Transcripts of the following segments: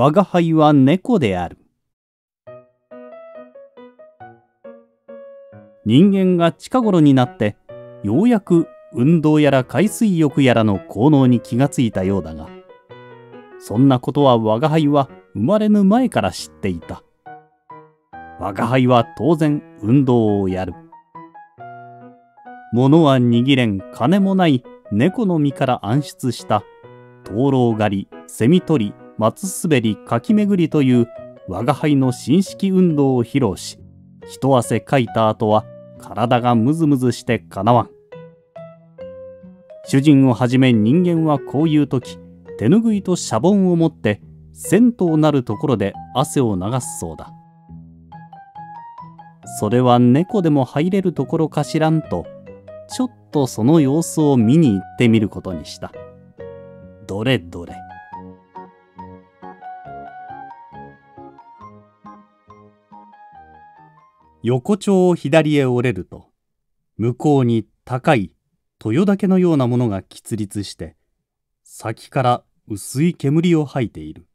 我が輩は猫である。人間が近頃になってようやく運動やら海水浴やらの効能に気がついたようだがそんなことは我が輩は生まれぬ前から知っていた我が輩は当然運動をやる物は握れん金もない猫の身から暗出した灯籠狩りセミ取り松滑りかき巡りという我が輩の新式運動を披露し一汗かいた後は体がムズムズしてかなわん主人をはじめ人間はこういう時手ぬぐいとシャボンを持って銭湯なるところで汗を流すそうだそれは猫でも入れるところかしらんとちょっとその様子を見に行ってみることにしたどれどれ横丁を左へ折れると向こうに高い豊岳のようなものが喫立して先から薄い煙を吐いている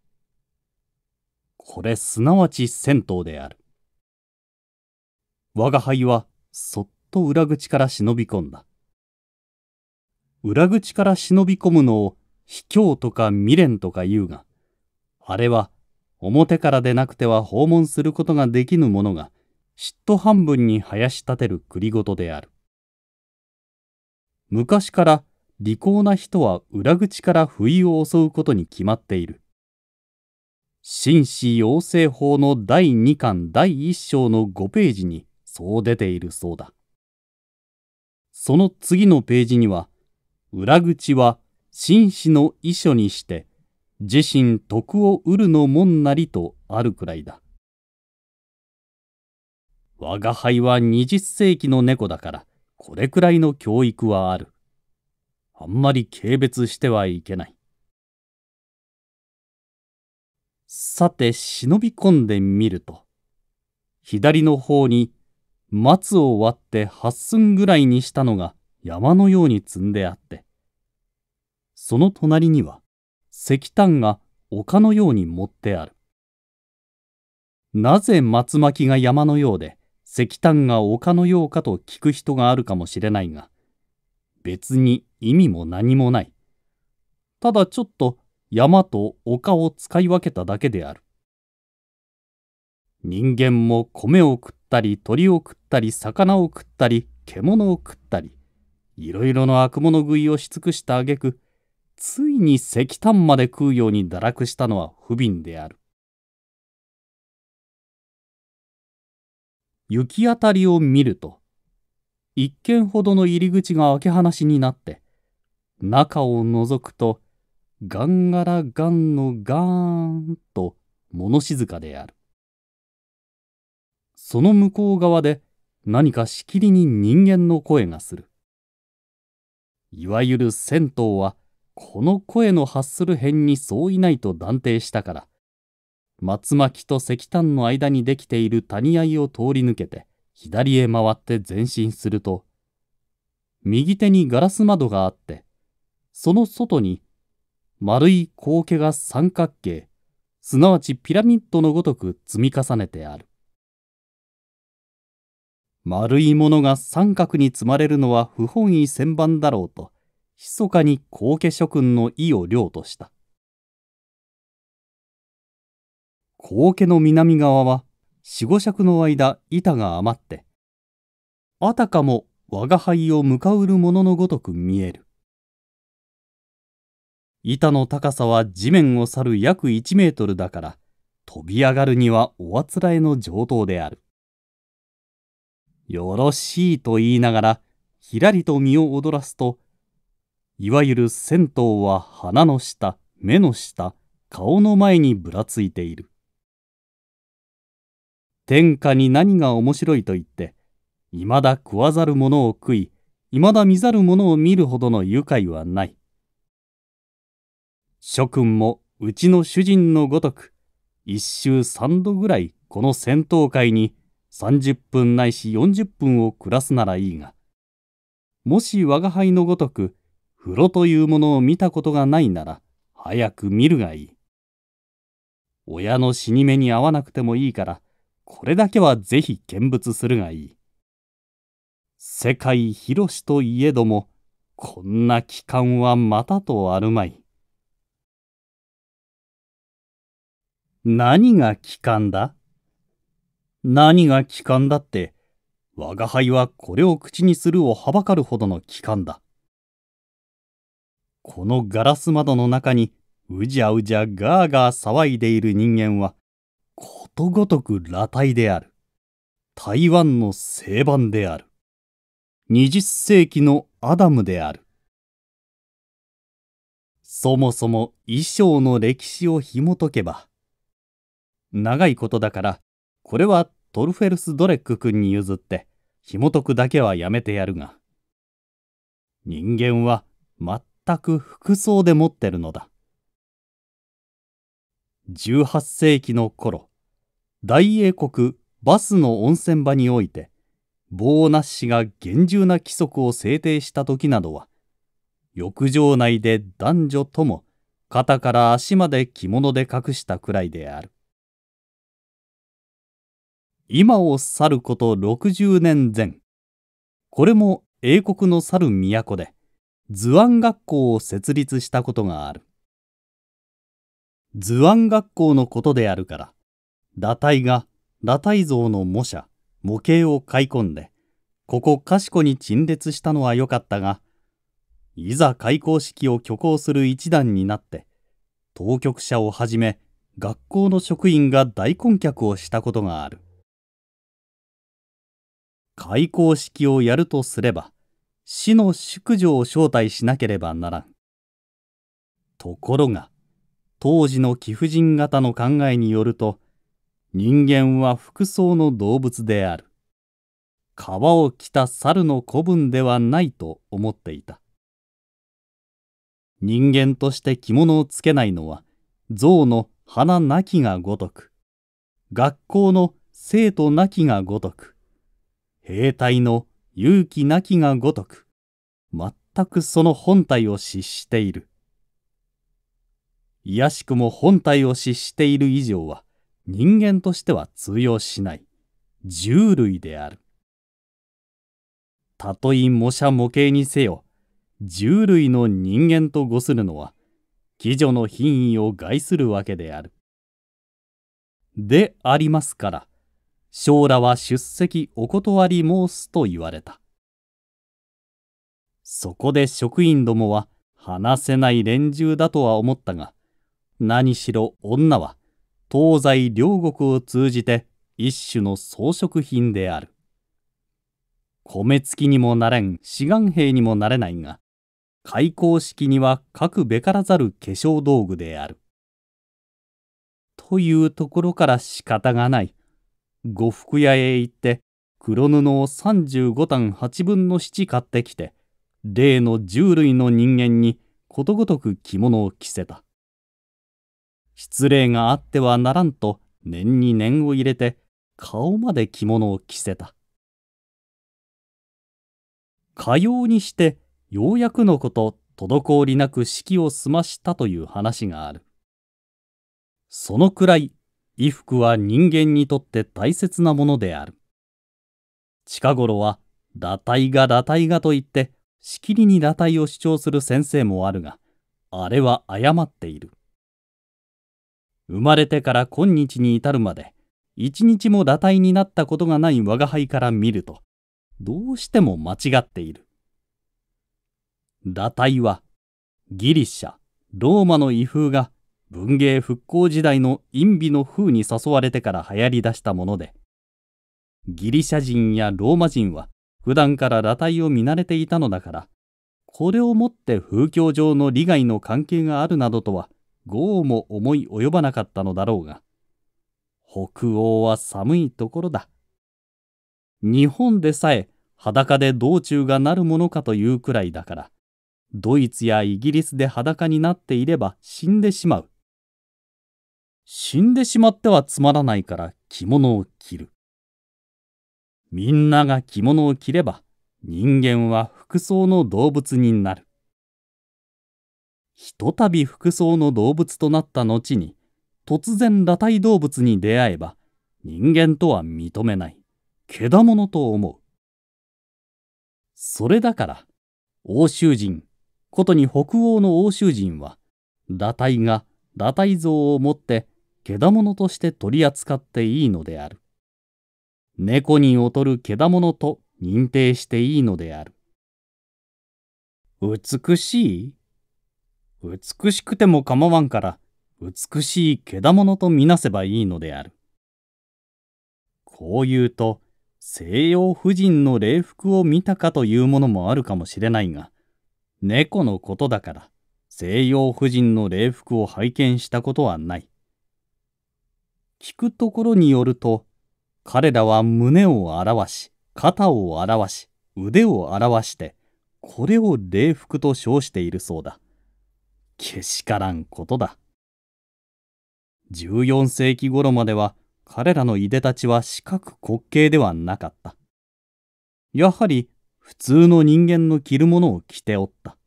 これすなわち銭湯である我が輩はそっと裏口から忍び込んだ裏口から忍び込むのを卑怯とか未練とか言うがあれは表からでなくては訪問することができぬものが嫉妬半分に生やし立てる栗ごとである。昔から利口な人は裏口から不意を襲うことに決まっている。紳士養成法の第2巻第1章の5ページにそう出ているそうだ。その次のページには、裏口は紳士の遺書にして、自身徳を得るのもんなりとあるくらいだ。我が輩は20世紀の猫だからこれくらいの教育はある。あんまり軽蔑してはいけない。さて忍び込んでみると左の方に松を割って8寸ぐらいにしたのが山のように積んであってその隣には石炭が丘のように盛ってあるなぜ松巻が山のようで石炭が丘のようかと聞く人があるかもしれないが、別に意味も何もない。ただちょっと山と丘を使い分けただけである。人間も米を食ったり鳥を食ったり魚を食ったり獣を食ったりいろいろな悪者食いをし尽くした挙句ついに石炭まで食うように堕落したのは不憫である。行き当たりを見ると一軒ほどの入り口が開け放しになって中を覗くとガンガラガンのガーンと物静かであるその向こう側で何かしきりに人間の声がするいわゆる銭湯はこの声の発する辺に相違ないと断定したから松巻と石炭の間にできている谷合を通り抜けて左へ回って前進すると右手にガラス窓があってその外に丸い光景が三角形すなわちピラミッドのごとく積み重ねてある丸いものが三角に積まれるのは不本意千番だろうと密かに光景諸君の意を領とした小家の南側は四五尺の間板が余ってあたかも我が輩を向かうるもののごとく見える板の高さは地面を去る約1メートルだから飛び上がるにはおあつらえの上等であるよろしいと言いながらひらりと身を踊らすといわゆる銭湯は鼻の下目の下顔の前にぶらついている天下に何が面白いと言って、いまだ食わざる者を食い、いまだ見ざる者を見るほどの愉快はない。諸君もうちの主人のごとく、一周三度ぐらいこの戦闘会に30分ないし40分を暮らすならいいが、もし我が輩のごとく、風呂というものを見たことがないなら、早く見るがいい。親の死に目に遭わなくてもいいから、これだけはぜひ見物するがいい。世界広しといえども、こんな期間はまたとあるまい。何が期間だ何が期間だって、我が輩はこれを口にするをはばかるほどの期間だ。このガラス窓の中にうじゃうじゃガーガー騒いでいる人間はことごとく裸体である。台湾の西番である。20世紀のアダムである。そもそも衣装の歴史を紐解けば、長いことだから、これはトルフェルス・ドレック君に譲って、紐解くだけはやめてやるが、人間は全く服装で持ってるのだ。18世紀の頃大英国バスの温泉場においてボーナッシが厳重な規則を制定した時などは浴場内で男女とも肩から足まで着物で隠したくらいである今を去ること60年前これも英国の去る都で図案学校を設立したことがある図案学校のことであるから、堕胎が堕胎像の模写、模型を買い込んで、ここかしこに陳列したのは良かったが、いざ開校式を挙行する一段になって、当局者をはじめ、学校の職員が大根客をしたことがある。開校式をやるとすれば、市の宿女を招待しなければならん。ところが、当時の貴婦人型の考えによると人間は服装の動物である皮を着た猿の子分ではないと思っていた人間として着物をつけないのは象の花なきがごとく学校の生徒なきがごとく兵隊の勇気なきがごとく全くその本体を失しているいやしくも本体を失している以上は人間としては通用しない獣類であるたとえ模写模型にせよ獣類の人間とごするのは貴女の品位を害するわけであるでありますから将来は出席お断り申すと言われたそこで職員どもは話せない連中だとは思ったが何しろ女は東西両国を通じて一種の装飾品である米付きにもなれん志願兵にもなれないが開口式には書くべからざる化粧道具であるというところから仕方がない呉服屋へ行って黒布を35単8分の7買ってきて例の10類の人間にことごとく着物を着せた失礼があってはならんと念に念を入れて顔まで着物を着せたかようにしてようやくのこと滞りなく式を済ましたという話があるそのくらい衣服は人間にとって大切なものである近頃は堕胎が堕胎がと言ってしきりに堕胎を主張する先生もあるがあれは誤っている生まれてから今日に至るまで一日も裸体になったことがない我が輩から見るとどうしても間違っている裸体はギリシャローマの威風が文芸復興時代の陰美の風に誘われてから流行りだしたものでギリシャ人やローマ人は普段から裸体を見慣れていたのだからこれをもって風教上の利害の関係があるなどとは業も思い及ばなかったのだろうが、北欧は寒いところだ。日本でさえ裸で道中がなるものかというくらいだから、ドイツやイギリスで裸になっていれば死んでしまう。死んでしまってはつまらないから着物を着る。みんなが着物を着れば人間は服装の動物になる。ひとたび服装の動物となった後に突然裸体動物に出会えば人間とは認めないけだものと思うそれだから欧州人ことに北欧の欧州人は裸体が裸体像を持ってけだものとして取り扱っていいのである猫に劣るけだものと認定していいのである美しい美しくても構わんから、美しいけだものとみなせばいいのである。こう言うと、西洋婦人の礼服を見たかというものもあるかもしれないが、猫のことだから、西洋婦人の礼服を拝見したことはない。聞くところによると、彼らは胸を表し、肩を表し、腕を表して、これを礼服と称しているそうだ。けしからんことだ。14世紀頃までは彼らのいでたちは四角滑稽ではなかった。やはり普通の人間の着るものを着ておった。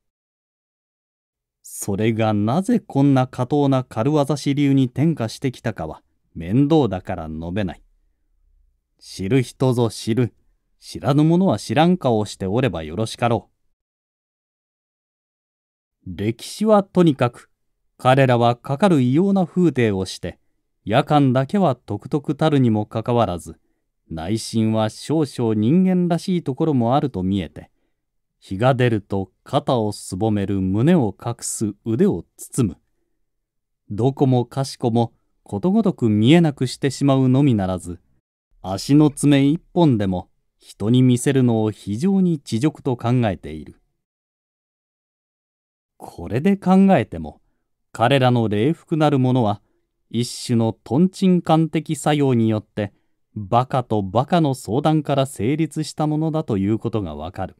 それがなぜこんな過当な軽業し流に転化してきたかは面倒だから述べない。知る人ぞ知る、知らぬ者は知らん顔をしておればよろしかろう。歴史はとにかく彼らはかかる異様な風景をして夜間だけは独特たるにもかかわらず内心は少々人間らしいところもあると見えて日が出ると肩をすぼめる胸を隠す腕を包むどこもかしこもことごとく見えなくしてしまうのみならず足の爪一本でも人に見せるのを非常に恥辱と考えている。これで考えても彼らの礼服なるものは一種のとんちんかん的作用によってバカとバカの相談から成立したものだということがわかる。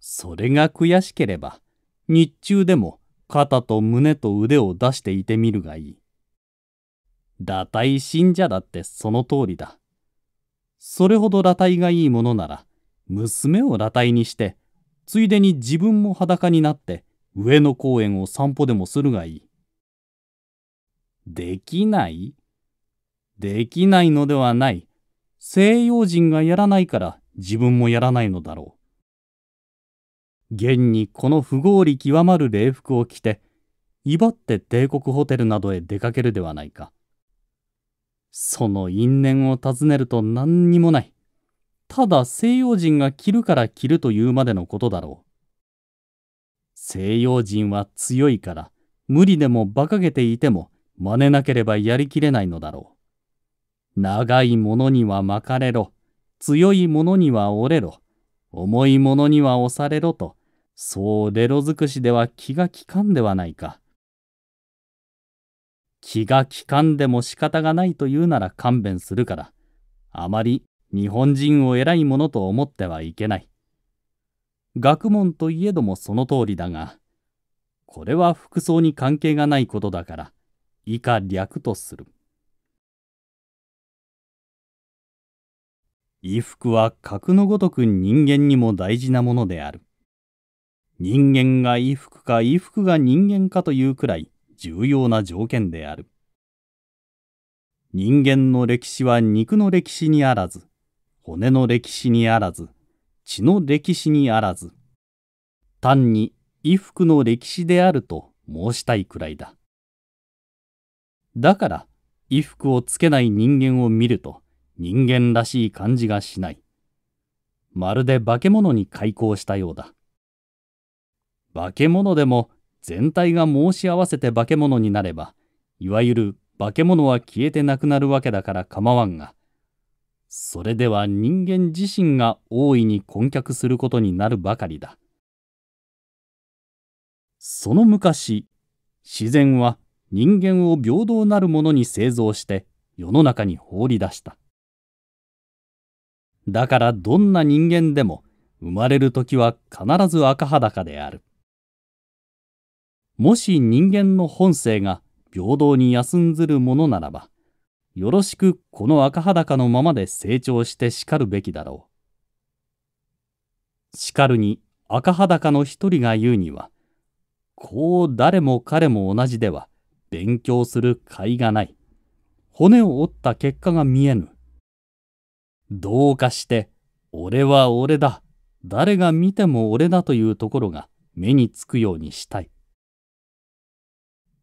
それが悔しければ日中でも肩と胸と腕を出していてみるがいい。堕胎信者だってその通りだ。それほど裸体がいいものなら娘を裸体にしてついでに自分も裸になって上野公園を散歩でもするがいい。できないできないのではない。西洋人がやらないから自分もやらないのだろう。現にこの不合理極まる礼服を着て、威張って帝国ホテルなどへ出かけるではないか。その因縁を尋ねると何にもない。ただ西洋人が着るから着るというまでのことだろう。西洋人は強いから、無理でも馬鹿げていても、真似なければやりきれないのだろう。長いものには巻かれろ、強いものには折れろ、重いものには押されろと、そうレロ尽くしでは気が利かんではないか。気が利かんでも仕方がないというなら勘弁するから、あまり日本人を偉いものと思ってはいけない。学問といえどもその通りだが、これは服装に関係がないことだから、以下略とする。衣服は格のごとく人間にも大事なものである。人間が衣服か衣服が人間かというくらい重要な条件である。人間の歴史は肉の歴史にあらず、骨の歴史にあらず血の歴史にあらず単に衣服の歴史であると申したいくらいだだから衣服をつけない人間を見ると人間らしい感じがしないまるで化け物に開口したようだ化け物でも全体が申し合わせて化け物になればいわゆる化け物は消えてなくなるわけだから構わんがそれでは人間自身が大いに根脚することになるばかりだ。その昔、自然は人間を平等なるものに製造して世の中に放り出した。だからどんな人間でも生まれる時は必ず赤裸である。もし人間の本性が平等に休んずるものならば、よろしくこの赤裸のままで成長して叱るべきだろう。しかるに赤裸の一人が言うには、こう誰も彼も同じでは勉強する甲斐がない。骨を折った結果が見えぬ。どうかして、俺は俺だ。誰が見ても俺だというところが目につくようにしたい。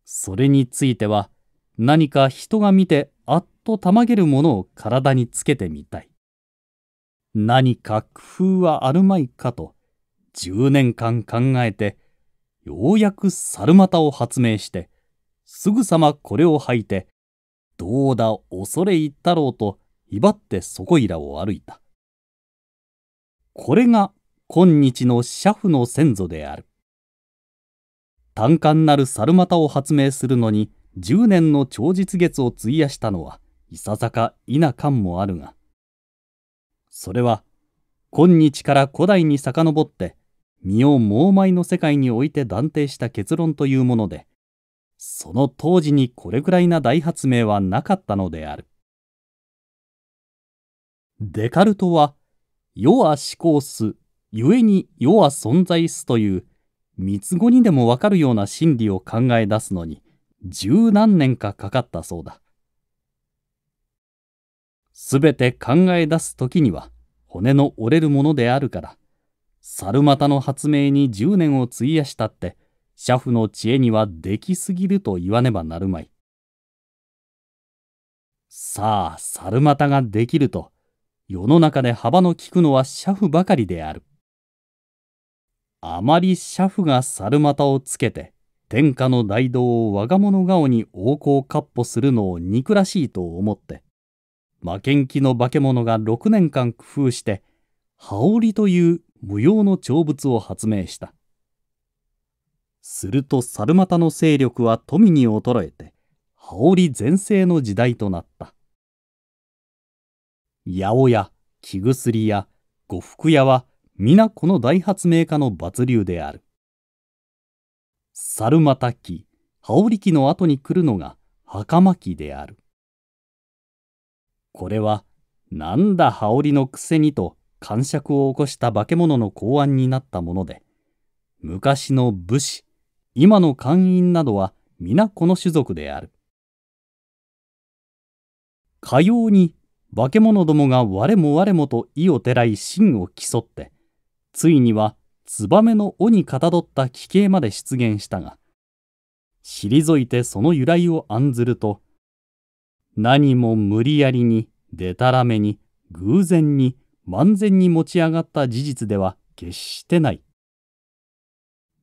それについては、何か人が見てとたまげるものを体につけてみたい。何か工夫はあるまいかと、10年間考えて、ようやく猿股を発明して、すぐさまこれを履いて、どうだ恐れ入ったろうと、威張ってそこいらを歩いた。これが今日の車夫の先祖である。単管なる猿股を発明するのに10年の長日月を費やしたのは、いささか否かんもあるが、それは、今日から古代に遡って、身を盲米の世界において断定した結論というもので、その当時にこれくらいな大発明はなかったのである。デカルトは、世は思考す、えに世は存在すという、三つ子にでもわかるような真理を考え出すのに、十何年かかかったそうだ。すべて考え出す時には骨の折れるものであるから、猿股の発明に10年を費やしたって、車夫の知恵にはできすぎると言わねばなるまい。さあ、猿股ができると、世の中で幅の利くのは車夫ばかりである。あまり車夫が猿股をつけて、天下の大道を我が物顔に横行割歩するのを憎らしいと思って、負けん気の化け物が6年間工夫して羽織という無用の長物を発明したすると猿股の勢力は富に衰えて羽織全盛の時代となった八百屋木薬屋呉服屋は皆この大発明家の抜流である猿股期羽織機の後に来るのが袴木であるこれは、なんだ羽織のくせにと、感触を起こした化け物の考案になったもので、昔の武士、今の官員などは皆この種族である。かように化け物どもが我も我もと意をてらい真を競って、ついにはツバメの尾にかたどった奇形まで出現したが、退いてその由来を案ずると、何も無理やりに、でたらめに、偶然に、万全に持ち上がった事実では決してない。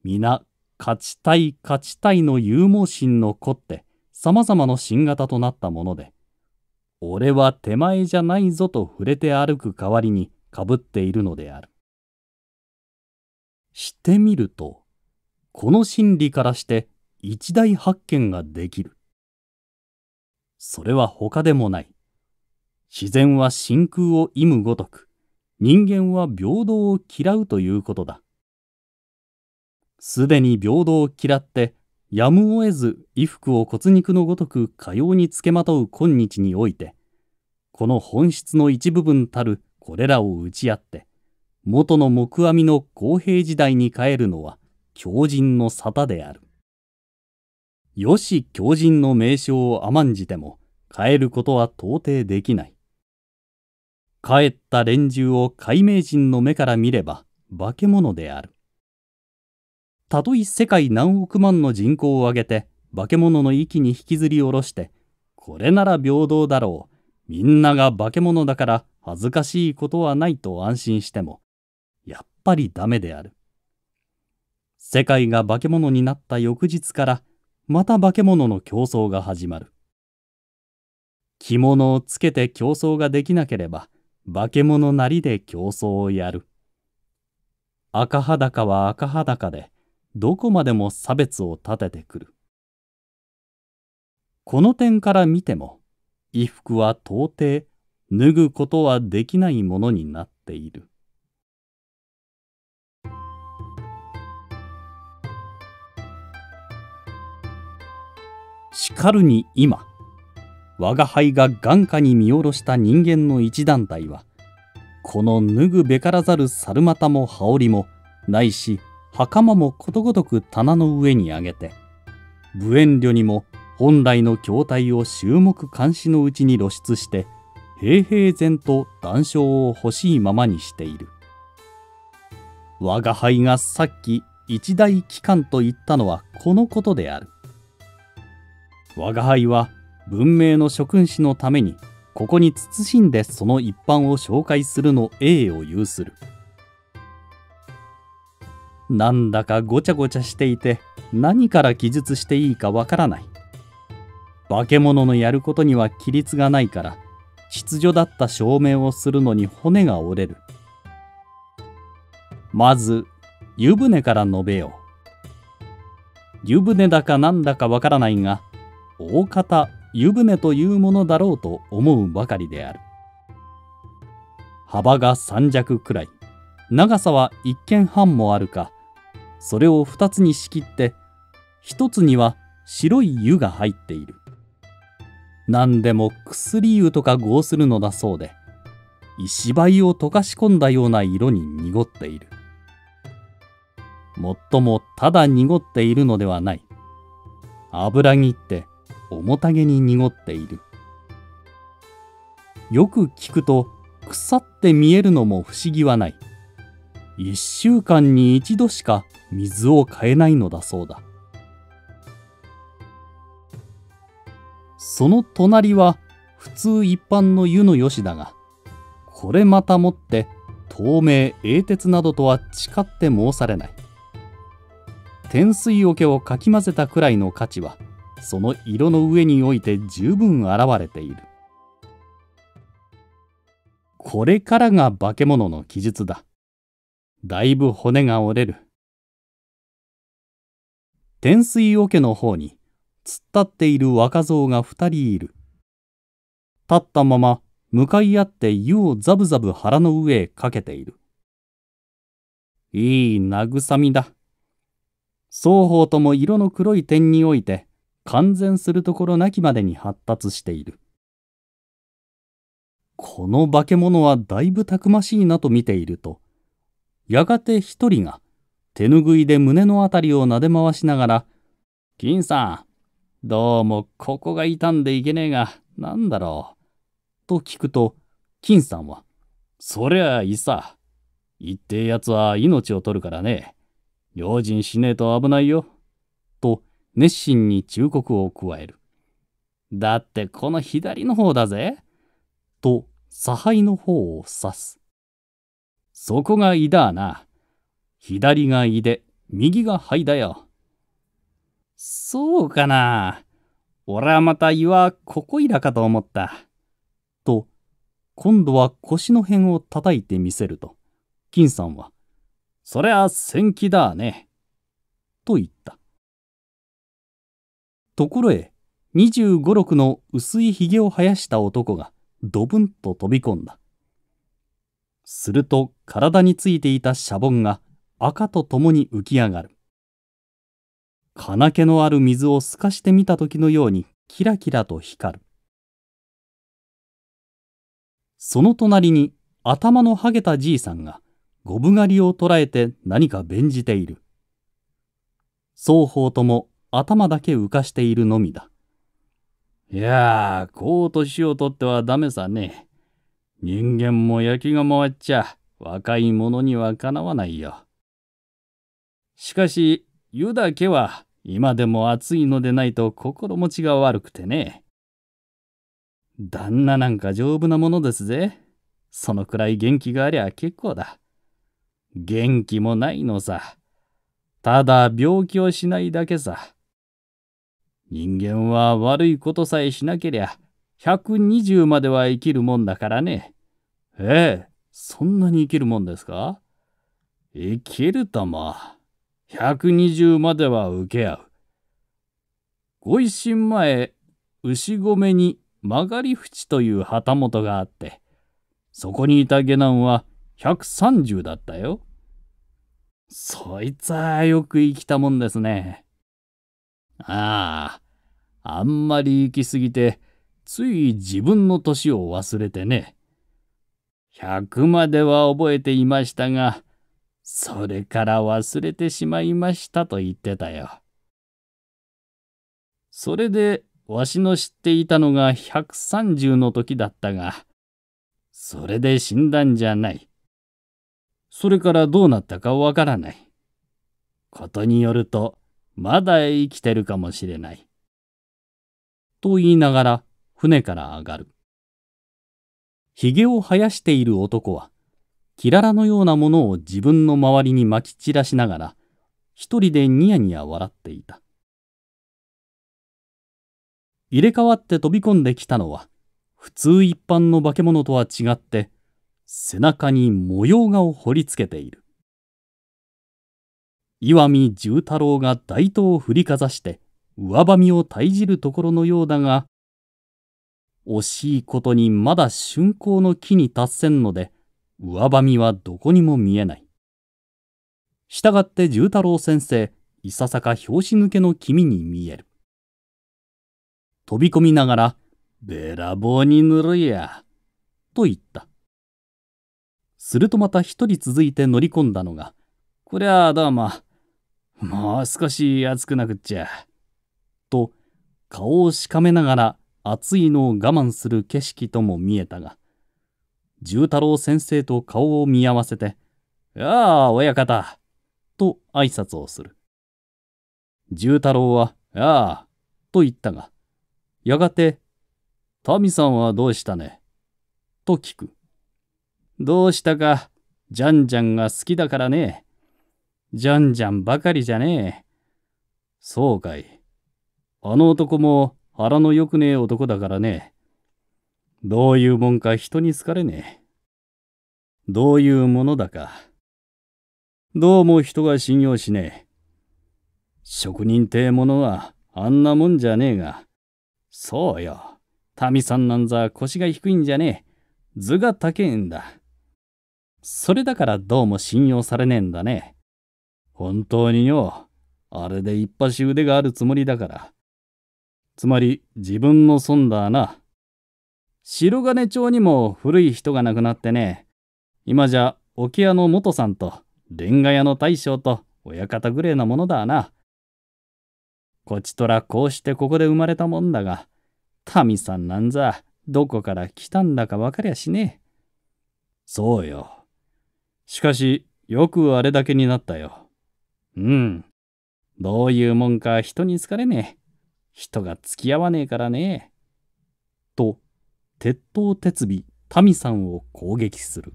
皆、勝ちたい勝ちたいの勇猛心の子って、様々な新型となったもので、俺は手前じゃないぞと触れて歩く代わりにかぶっているのである。してみると、この心理からして一大発見ができる。それは他でもない。自然は真空を意むごとく、人間は平等を嫌うということだ。すでに平等を嫌って、やむを得ず衣服を骨肉のごとくかようにつけまとう今日において、この本質の一部分たるこれらを打ち合って、元の木阿弥の公平時代に帰るのは狂人の沙汰である。よし狂人の名称を甘んじても変えることは到底できない。帰った連中を解明人の目から見れば化け物である。たとえ世界何億万の人口を上げて化け物の域に引きずり下ろして、これなら平等だろう。みんなが化け物だから恥ずかしいことはないと安心しても、やっぱりダメである。世界が化け物になった翌日からまた化け物の競争が始まる着物をつけて競争ができなければ化け物なりで競争をやる赤裸は赤裸でどこまでも差別を立ててくるこの点から見ても衣服は到底脱ぐことはできないものになっているしかるに今我が輩が眼下に見下ろした人間の一団体はこの脱ぐべからざる猿股も羽織もないし袴もことごとく棚の上に上げて無遠慮にも本来の筐体を注目監視のうちに露出して平平然と談笑を欲しいままにしている我が輩がさっき一大機関と言ったのはこのことである我が輩は文明の諸君子のためにここに謹んでその一般を紹介するの A を有する。なんだかごちゃごちゃしていて何から記述していいかわからない。化け物のやることには規律がないから秩序だった証明をするのに骨が折れる。まず湯船から述べよう。湯船だかなんだかわからないが大方湯船というものだろうと思うばかりである幅が3尺くらい長さは一軒半もあるかそれを2つに仕切って1つには白い湯が入っている何でも薬湯とか合するのだそうで石灰を溶かし込んだような色に濁っているもっともただ濁っているのではない油切って面影に濁っているよく聞くと腐って見えるのも不思議はない1週間に1度しか水を変えないのだそうだその隣は普通一般の湯のよしだがこれまたもって透明英鉄などとは誓って申されない天水桶をかき混ぜたくらいの価値はその色の上において十分現れているこれからが化け物の記述だだいぶ骨が折れる天水桶の方に突っ立っている若造が二人いる立ったまま向かい合って湯をザブザブ腹の上へかけているいい慰みだ双方とも色の黒い点において完全するところなきまでに発達している。この化け物はだいぶたくましいなと見ていると、やがて一人が手ぬぐいで胸のあたりを撫で回しながら、金さん、どうもここが傷んでいけねえが、なんだろう。と聞くと、金さんは、そりゃあいさ。一ってえやつは命を取るからね。用心しねえと危ないよ。熱心に忠告を加える。だってこの左の方だぜ。と、差配の方を指す。そこが胃だな。左が胃で、右が肺だよ。そうかな。俺はまた胃はここいらかと思った。と、今度は腰の辺を叩いてみせると、金さんは、そりゃ戦気だね。と言った。ところへ二十五六の薄いひげを生やした男がドブンと飛び込んだ。すると体についていたシャボンが赤と共に浮き上がる。金気のある水を透かしてみた時のようにキラキラと光る。その隣に頭のはげたじいさんがゴブ狩りを捉えて何か弁じている。双方とも頭だけ浮かしているのみだ。いやあ、こう年をとってはダメさね。人間も焼きが回っちゃ、若い者にはかなわないよ。しかし、湯だけは今でも暑いのでないと心持ちが悪くてね。旦那なんか丈夫なものですぜ。そのくらい元気がありゃ結構だ。元気もないのさ。ただ病気をしないだけさ。人間は悪いことさえしなけりゃ、120までは生きるもんだからね。ええ、そんなに生きるもんですか生きるとも、120までは受け合う。ご一心前、牛込に曲がり縁という旗本があって、そこにいた下男は130だったよ。そいつはよく生きたもんですね。ああ、あんまり行き過ぎて、つい自分の年を忘れてね。100までは覚えていましたが、それから忘れてしまいましたと言ってたよ。それで、わしの知っていたのが130の時だったが、それで死んだんじゃない。それからどうなったかわからない。ことによると、まだ生きてるかもしれない。と言いながら船から上がる。げを生やしている男は、キララのようなものを自分の周りにまき散らしながら、一人でニヤニヤ笑っていた。入れ替わって飛び込んできたのは、普通一般の化け物とは違って、背中に模様画を彫りつけている。石見重太郎が大刀を振りかざして、上ばみを退じるところのようだが惜しいことにまだ竣工の木に達せんので上ばみはどこにも見えない。したがって十太郎先生いささか拍子抜けの君に見える。飛び込みながら「べらぼうに塗るや」と言った。するとまた一人続いて乗り込んだのが「こりゃあどうももう少し暑くなくっちゃ」。と顔をしかめながら熱いのを我慢する景色とも見えたが、重太郎先生と顔を見合わせて、やあ、親方、と挨拶をする。重太郎は、やあ、と言ったが、やがて、民さんはどうしたねと聞く。どうしたか、じゃんじゃんが好きだからね。じゃんじゃんばかりじゃねえ。そうかい。あの男も腹の良くねえ男だからね。どういうもんか人に好かれねえ。どういうものだか。どうも人が信用しねえ。職人ってものはあんなもんじゃねえが。そうよ。民さんなんざ腰が低いんじゃねえ。図が高えんだ。それだからどうも信用されねえんだね。本当によ。あれでいっぱし腕があるつもりだから。つまり自分の損だな。白金町にも古い人が亡くなってね、今じゃ沖屋の元さんとレンガ屋の大将と親方ぐれえなものだな。こちとらこうしてここで生まれたもんだが、民さんなんざどこから来たんだかわかりゃしねえ。そうよ。しかしよくあれだけになったよ。うん。どういうもんか人に好かれねえ。人が付き合わねえからね。と、鉄頭鉄尾、民さんを攻撃する。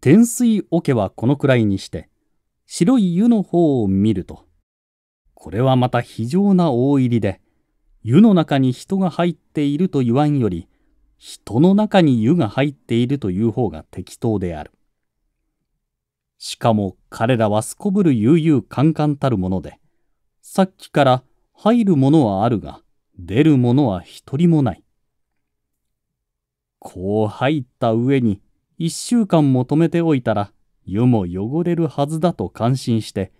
天水桶はこのくらいにして、白い湯の方を見ると、これはまた非常な大入りで、湯の中に人が入っていると言わんより、人の中に湯が入っているという方が適当である。しかも彼らはすこぶる悠々カンカンたるもので、さっきから入るものはあるが、出るものは一人もない。こう入った上に、一週間も止めておいたら、湯も汚れるはずだと感心して、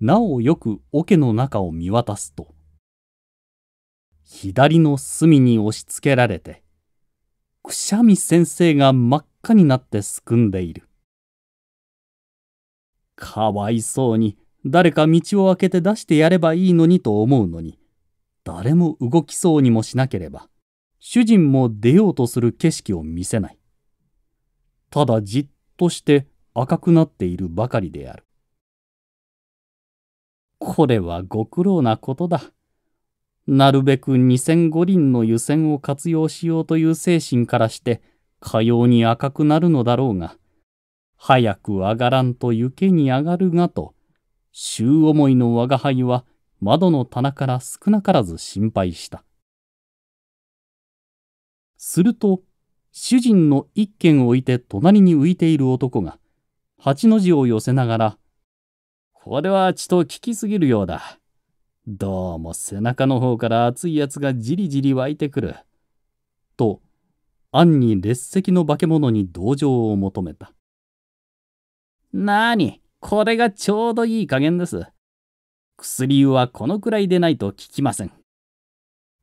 なおよく桶の中を見渡すと、左の隅に押し付けられて、くしゃみ先生が真っ赤になってすくんでいる。かわいそうに誰か道を開けて出してやればいいのにと思うのに誰も動きそうにもしなければ主人も出ようとする景色を見せないただじっとして赤くなっているばかりであるこれはご苦労なことだなるべく二千五輪の湯煎を活用しようという精神からしてかように赤くなるのだろうが早く上がらんと雪に上がるがと、衆思いの我が輩は窓の棚から少なからず心配した。すると、主人の一軒置いて隣に浮いている男が、八の字を寄せながら、これはちと効きすぎるようだ。どうも背中の方から熱いやつがじりじり湧いてくる。と、暗に列席の化け物に同情を求めた。なに、これがちょうどいい加減です。薬湯はこのくらいでないと効きません。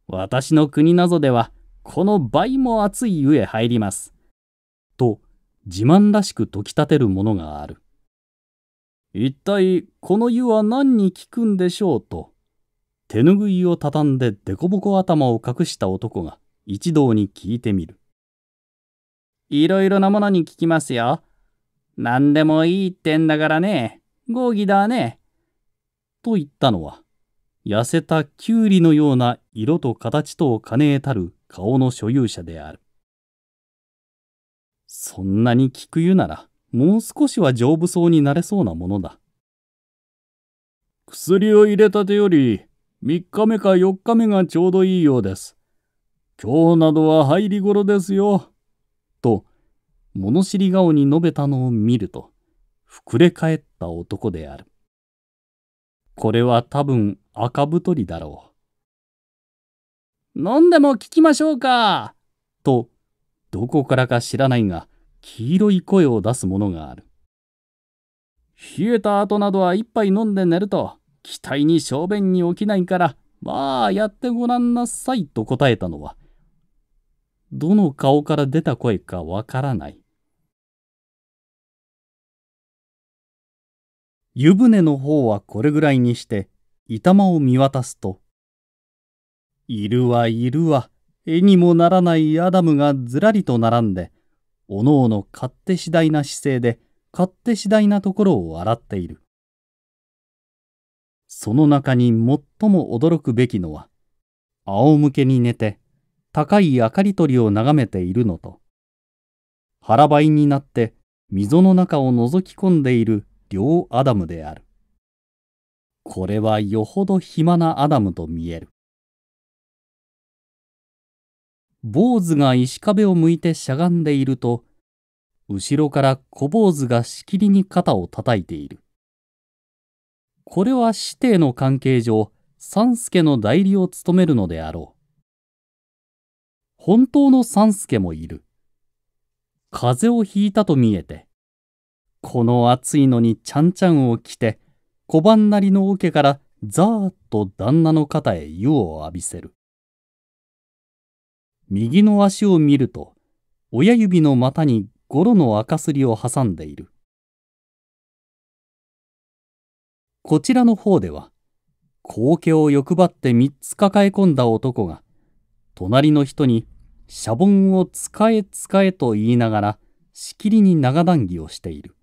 私の国などでは、この倍も熱い湯へ入ります。と、自慢らしく解き立てるものがある。一体この湯は何に効くんでしょうと、手ぬぐいをたたんで凸凹頭を隠した男が一同に聞いてみる。いろいろなものに効きますよ。何でもいいってんだからね。合議だね。と言ったのは、痩せたキュウリのような色と形とを兼ねたる顔の所有者である。そんなに聞く湯なら、もう少しは丈夫そうになれそうなものだ。薬を入れたてより、3日目か4日目がちょうどいいようです。今日などは入り頃ですよ。と、物知り顔に述べたのを見ると、膨れ返った男である。これは多分赤太りだろう。飲んでも聞きましょうか。と、どこからか知らないが、黄色い声を出すものがある。冷えた後などは一杯飲んで寝ると、期待に小便に起きないから、まあやってごらんなさいと答えたのは、どの顔から出た声かわからない。湯船の方はこれぐらいにして、板間を見渡すと、いるはいるわ、絵にもならないアダムがずらりと並んで、おのおの勝手次第な姿勢で、勝手次第なところを洗っている。その中に最も驚くべきのは、仰向けに寝て、高い明かりりを眺めているのと、腹ばいになって溝の中を覗き込んでいる両アダムである。これはよほど暇なアダムと見える。坊主が石壁を向いてしゃがんでいると、後ろから小坊主がしきりに肩を叩いている。これは師弟の関係上、三助の代理を務めるのであろう。本当の三助もいる。風邪をひいたと見えて、この暑いのにちゃんちゃんを着て小判なりの桶からザーッと旦那の肩へ湯を浴びせる右の足を見ると親指の股にゴロの赤すりを挟んでいるこちらの方では後家を欲張って3つ抱え込んだ男が隣の人にシャボンを使え使えと言いながらしきりに長談義をしている。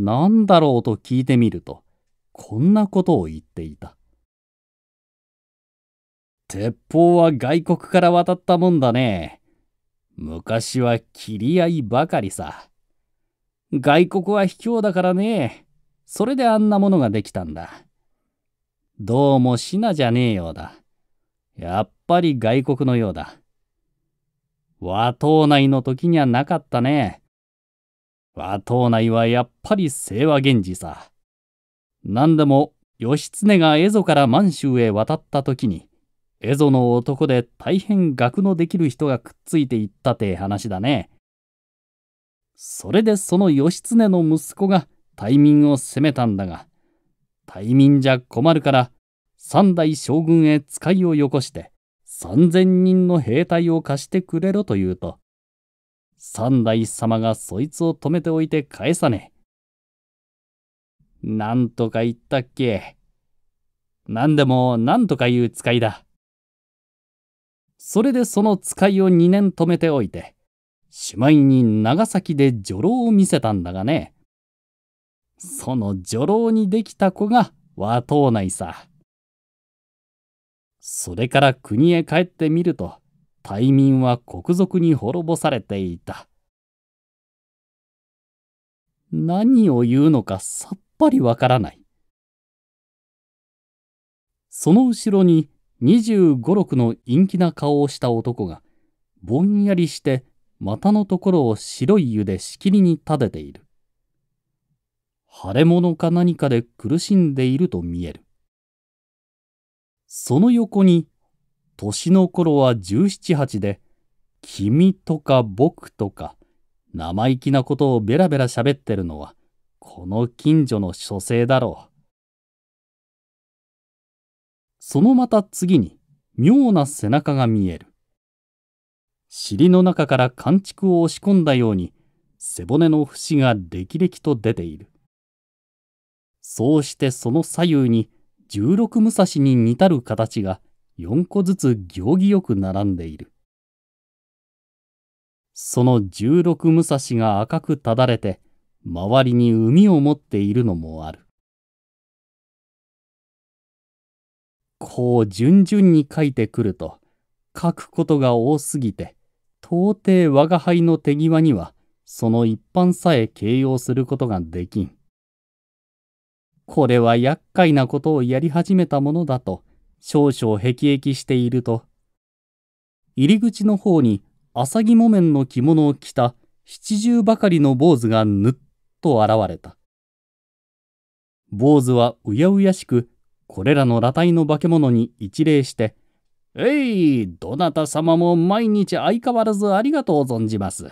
何だろうと聞いてみると、こんなことを言っていた。鉄砲は外国から渡ったもんだね。昔は切り合いばかりさ。外国は卑怯だからね。それであんなものができたんだ。どうも品じゃねえようだ。やっぱり外国のようだ。和島内の時にはなかったね。和藤内はやっぱり清和源氏さ。何でも義経が蝦夷から満州へ渡った時に蝦夷の男で大変学のできる人がくっついていったて話だね。それでその義経の息子が大民を責めたんだが大民じゃ困るから三代将軍へ使いをよこして三千人の兵隊を貸してくれろと言うと三代様がそいつを止めておいて返さねえ。なんとか言ったっけ。何でも何とかいう使いだ。それでその使いを2年止めておいて、しまいに長崎で女郎を見せたんだがね。その女郎にできた子が和藤内さ。それから国へ帰ってみると、大民は国賊に滅ぼされていた。何を言うのかさっぱりわからない。その後ろに25、6の陰気な顔をした男が、ぼんやりして股のところを白い湯でしきりに立てている。腫れ物か何かで苦しんでいると見える。その横に年の頃は17、8で、君とか僕とか、生意気なことをベラベラ喋ってるのは、この近所の書生だろう。そのまた次に、妙な背中が見える。尻の中から寒竹を押し込んだように、背骨の節がれきれきと出ている。そうしてその左右に、十六武蔵に似たる形が、4個ずつ行儀よく並んでいる。その16武蔵が赤くただれて、周りに海を持っているのもある。こう順々に書いてくると、書くことが多すぎて、到底我が輩の手際には、その一般さえ形容することができん。これは厄介なことをやり始めたものだと、少々へきしていると、入り口の方に浅木木綿の着物を着た七十ばかりの坊主がぬっと現れた。坊主はうやうやしく、これらの裸体の化け物に一礼して、えい、どなた様も毎日相変わらずありがとう存じます。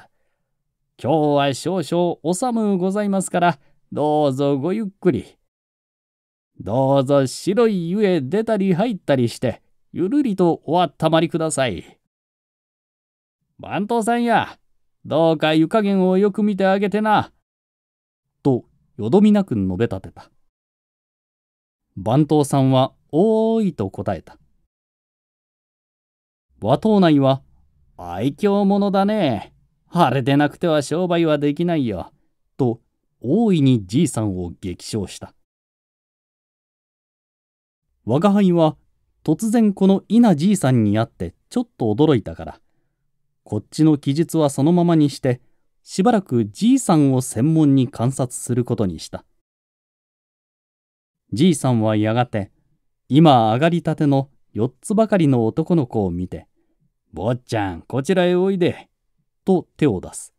今日は少々おさむございますから、どうぞごゆっくり。どうぞ白い湯へ出たり入ったりして、ゆるりとおあったまりください。番頭さんや、どうか湯加減をよく見てあげてな。と、よどみなく述べ立てた。番頭さんは、おーいと答えた。和頭内は、愛嬌者だね。あれでなくては商売はできないよ。と、大いにじいさんを激賞した。我が輩は突然この稲じいさんに会ってちょっと驚いたから、こっちの記述はそのままにして、しばらくじいさんを専門に観察することにした。じいさんはやがて、今上がりたての4つばかりの男の子を見て、坊ちゃん、こちらへおいで、と手を出す。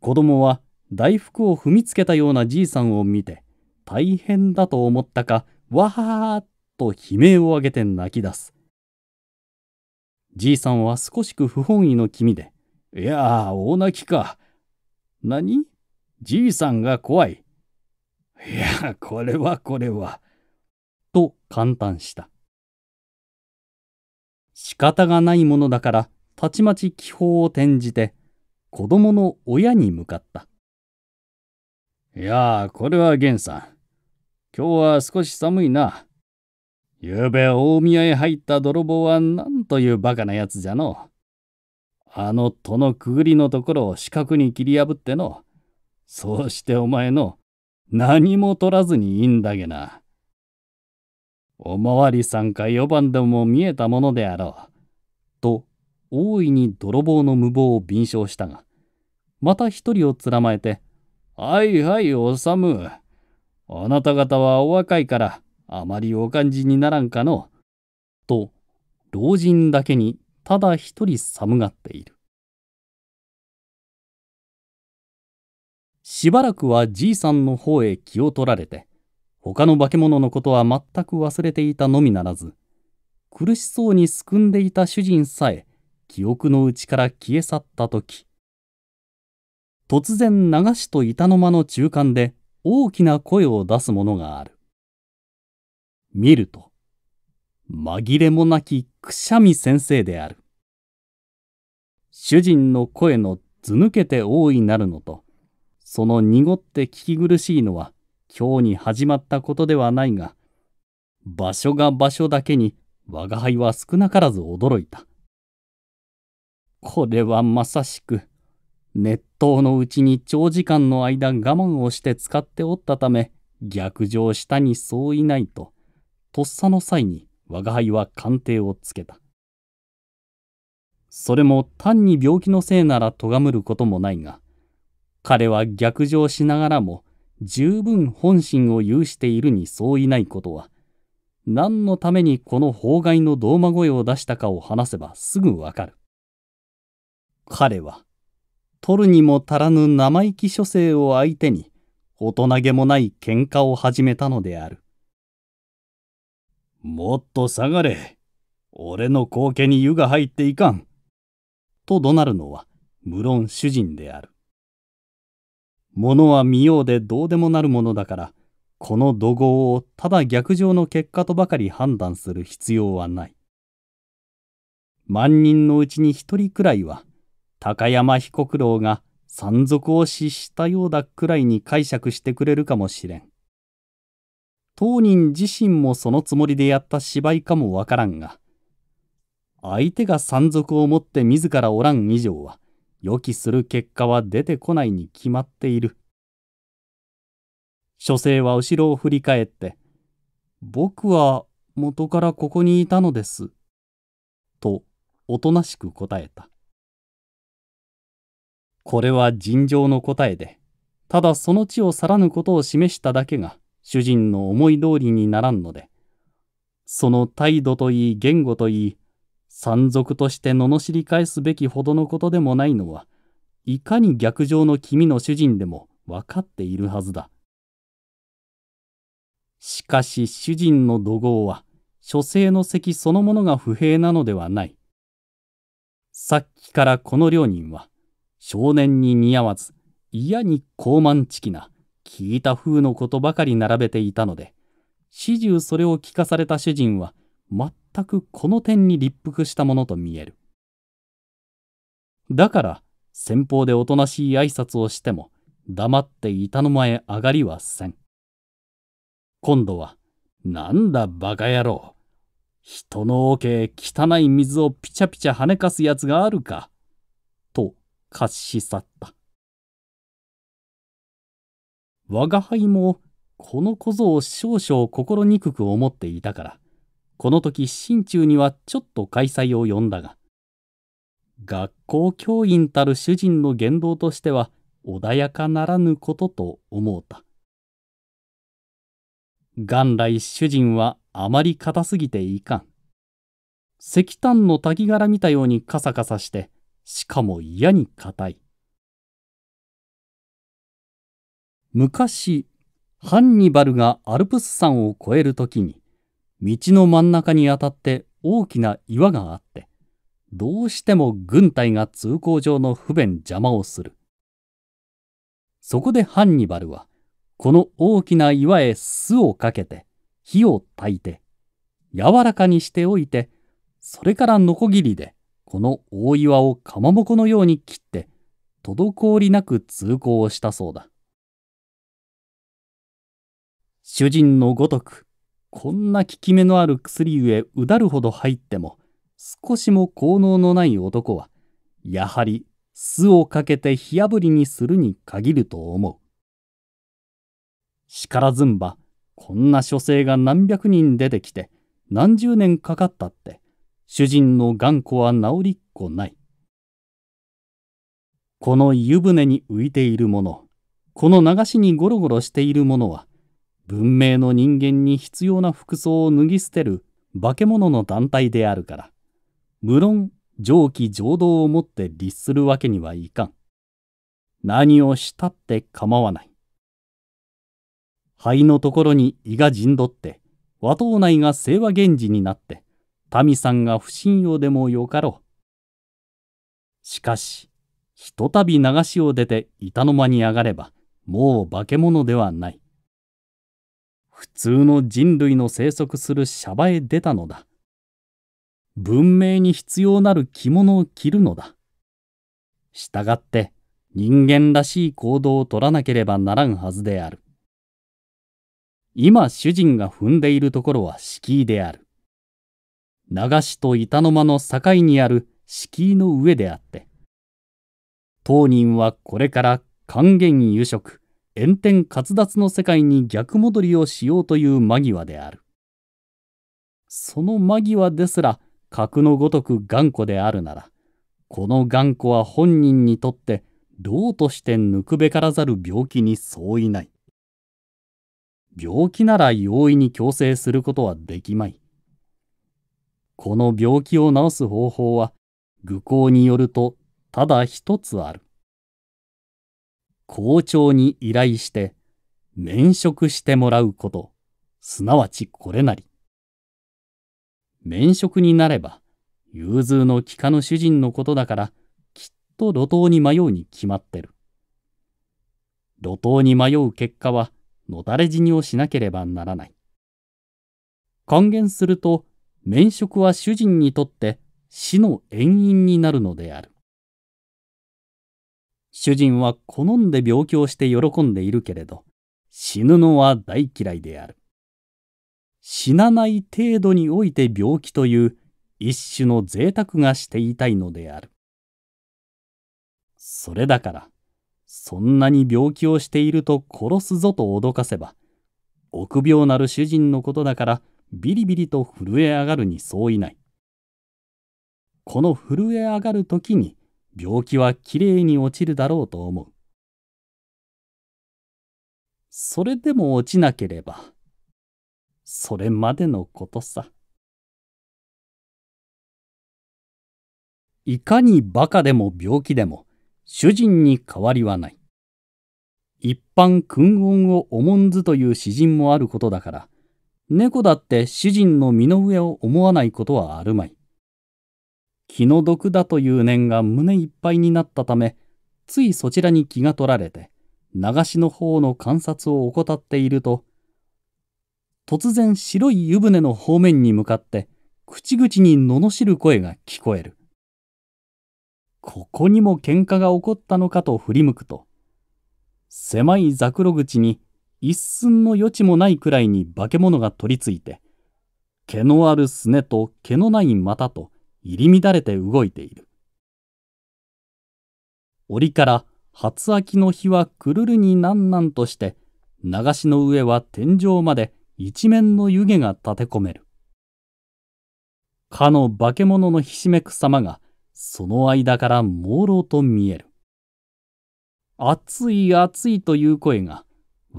子供は大福を踏みつけたようなじいさんを見て、大変だと思ったか、わはーっと悲鳴を上げて泣き出す。じいさんは少しく不本意の気味で、いやあ、大泣きか。何じいさんが怖い。いや、これはこれは。と、簡単した。仕方がないものだから、たちまち気泡を転じて、子供の親に向かった。いやあ、これは源さん。今日は少し寒いな。昨べ大宮へ入った泥棒は何というバカなやつじゃの。あの戸のくぐりのところを四角に切り破っての。そうしてお前の何も取らずにいいんだげな。おまわりさんか4番でも見えたものであろう。と大いに泥棒の無謀を便称したがまた一人をつらまえて「はいはいおさむあなた方はお若いから、あまりお感じにならんかの。と、老人だけにただ一人寒がっている。しばらくはじいさんの方へ気を取られて、他の化け物のことは全く忘れていたのみならず、苦しそうにすくんでいた主人さえ記憶のうちから消え去った時突然流しと板の間の中間で大きな声を出すものがある。見ると、紛れもなきくしゃみ先生である。主人の声のずぬけて大いなるのと、その濁って聞き苦しいのは、今日に始まったことではないが、場所が場所だけに我が輩は少なからず驚いた。これはまさしく熱湯のうちに長時間の間我慢をして使っておったため逆上したに相違ないととっさの際に我が輩は鑑定をつけたそれも単に病気のせいなら咎むることもないが彼は逆上しながらも十分本心を有しているに相違ないことは何のためにこの法外の胴間声を出したかを話せばすぐわかる彼は取るにも足らぬ生意気書生を相手に大人げもない喧嘩を始めたのであるもっと下がれ俺の後家に湯が入っていかんと怒鳴るのは無論主人である物は見ようでどうでもなるものだからこの怒号をただ逆上の結果とばかり判断する必要はない万人のうちに一人くらいは高山彦九郎が山賊を失したようだくらいに解釈してくれるかもしれん。当人自身もそのつもりでやった芝居かもわからんが、相手が山賊を持って自らおらん以上は、予期する結果は出てこないに決まっている。書生は後ろを振り返って、僕は元からここにいたのです、とおとなしく答えた。これは尋常の答えで、ただその地を去らぬことを示しただけが主人の思い通りにならんので、その態度といい言語といい、山賊として罵り返すべきほどのことでもないのは、いかに逆上の君の主人でも分かっているはずだ。しかし主人の怒号は、書生の席そのものが不平なのではない。さっきからこの両人は、少年に似合わず嫌に高慢ちきな聞いた風のことばかり並べていたので始終それを聞かされた主人は全くこの点に立腹したものと見えるだから先方でおとなしい挨拶をしても黙って板の間へ上がりはせん今度は「なんだバカ野郎人の桶へ汚い水をピチャピチャ跳ねかすやつがあるか」貸し去った。我が輩もこの小僧を少々心憎く思っていたから、この時心中にはちょっと開催を呼んだが、学校教員たる主人の言動としては穏やかならぬことと思うた。元来主人はあまり硬すぎていかん。石炭の滝殻見たようにカサカサして、しかも嫌に硬い。昔、ハンニバルがアルプス山を越えるときに、道の真ん中にあたって大きな岩があって、どうしても軍隊が通行上の不便邪魔をする。そこでハンニバルは、この大きな岩へ巣をかけて、火を焚いて、柔らかにしておいて、それからノコギリでこの大岩をかまぼこのように切って滞りなく通行をしたそうだ主人のごとくこんな効き目のある薬ゆえうだるほど入っても少しも効能のない男はやはり巣をかけて火あぶりにするに限ると思う。しからずんばこんな書生が何百人出てきて何十年かかったって主人の頑固は治りっこない。この湯船に浮いているもの、この流しにゴロゴロしているものは、文明の人間に必要な服装を脱ぎ捨てる化け物の団体であるから、無論上気浄道をもって律するわけにはいかん。何をしたって構わない。肺のところに胃が陣取って、和頭内が清和源氏になって、民さんが不信用でもよかろう。しかし、ひとたび流しを出て板の間に上がれば、もう化け物ではない。普通の人類の生息するシャバへ出たのだ。文明に必要なる着物を着るのだ。したがって人間らしい行動を取らなければならんはずである。今主人が踏んでいるところは敷居である。長しと板の間の境にある敷居の上であって、当人はこれから還元輸食、炎天滑脱の世界に逆戻りをしようという間際である。その間際ですら、格のごとく頑固であるなら、この頑固は本人にとって、どとして抜くべからざる病気に相違ない。病気なら容易に矯正することはできまい。この病気を治す方法は愚行によるとただ一つある。校長に依頼して免職してもらうこと、すなわちこれなり。免職になれば、融通の利かぬ主人のことだから、きっと路頭に迷うに決まってる。路頭に迷う結果は、のたれ死にをしなければならない。還元すると、免職は主人にとって死の縁因になるのである。主人は好んで病気をして喜んでいるけれど、死ぬのは大嫌いである。死なない程度において病気という一種の贅沢がしていたいのである。それだから、そんなに病気をしていると殺すぞと脅かせば、臆病なる主人のことだからビリビリと震え上がるに相違ない。この震え上がる時に病気はきれいに落ちるだろうと思う。それでも落ちなければ、それまでのことさ。いかにバカでも病気でも主人に変わりはない。一般君恩を重んずという詩人もあることだから、猫だって主人の身の上を思わないことはあるまい。気の毒だという念が胸いっぱいになったため、ついそちらに気が取られて、流しの方の観察を怠っていると、突然白い湯船の方面に向かって、口々に罵る声が聞こえる。ここにも喧嘩が起こったのかと振り向くと、狭いザクロ口に一寸の余地もないくらいに化け物が取りついて毛のあるすねと毛のない股と入り乱れて動いている檻から初秋の日はくるるになんなんとして流しの上は天井まで一面の湯気が立て込めるかの化け物のひしめく様がその間から朦朧と見える熱い熱いという声が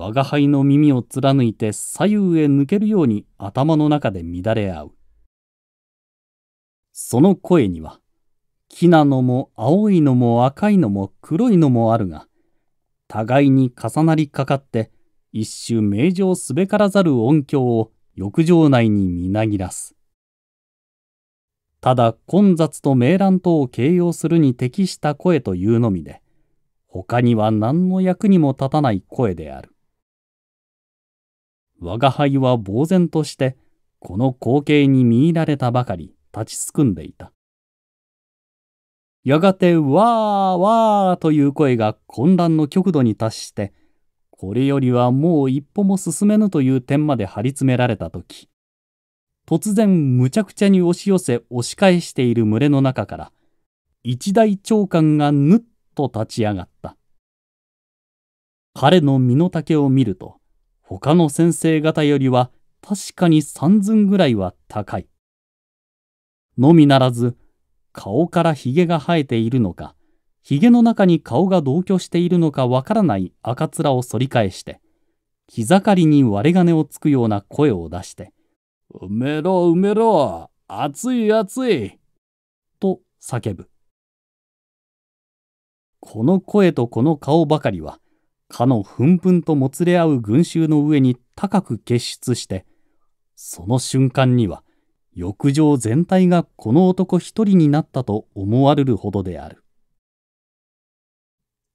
我が輩の耳を貫いて左右へ抜けるように頭の中で乱れ合う。その声には、木なのも青いのも赤いのも黒いのもあるが、互いに重なりかかって、一種名城すべからざる音響を浴場内にみなぎらす。ただ混雑と明乱とを形容するに適した声というのみで、他には何の役にも立たない声である。我が輩は呆然として、この光景に見入られたばかり立ちすくんでいた。やがて、わーわーという声が混乱の極度に達して、これよりはもう一歩も進めぬという点まで張り詰められた時突然むちゃくちゃに押し寄せ押し返している群れの中から一大長官がぬっと立ち上がった彼の身の丈を見ると他の先生方よりは確かに三寸ぐらいは高い。のみならず、顔からひげが生えているのか、ひげの中に顔が同居しているのかわからない赤面を反り返して、気盛りに割れ金をつくような声を出して、埋めろ埋めろ熱い熱いと叫ぶ。この声とこの顔ばかりは、かの紛んともつれ合う群衆の上に高く結出して、その瞬間には、浴場全体がこの男一人になったと思われるほどである。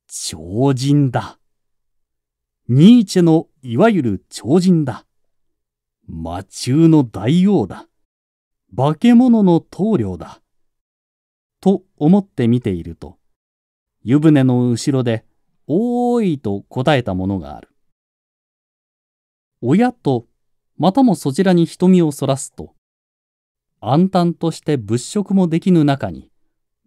超人だ。ニーチェのいわゆる超人だ。魔中の大王だ。化け物の棟梁だ。と思って見ていると、湯船の後ろでおーいと答えたものがある。親と、またもそちらに瞳をそらすと、暗淡として物色もできぬ中に、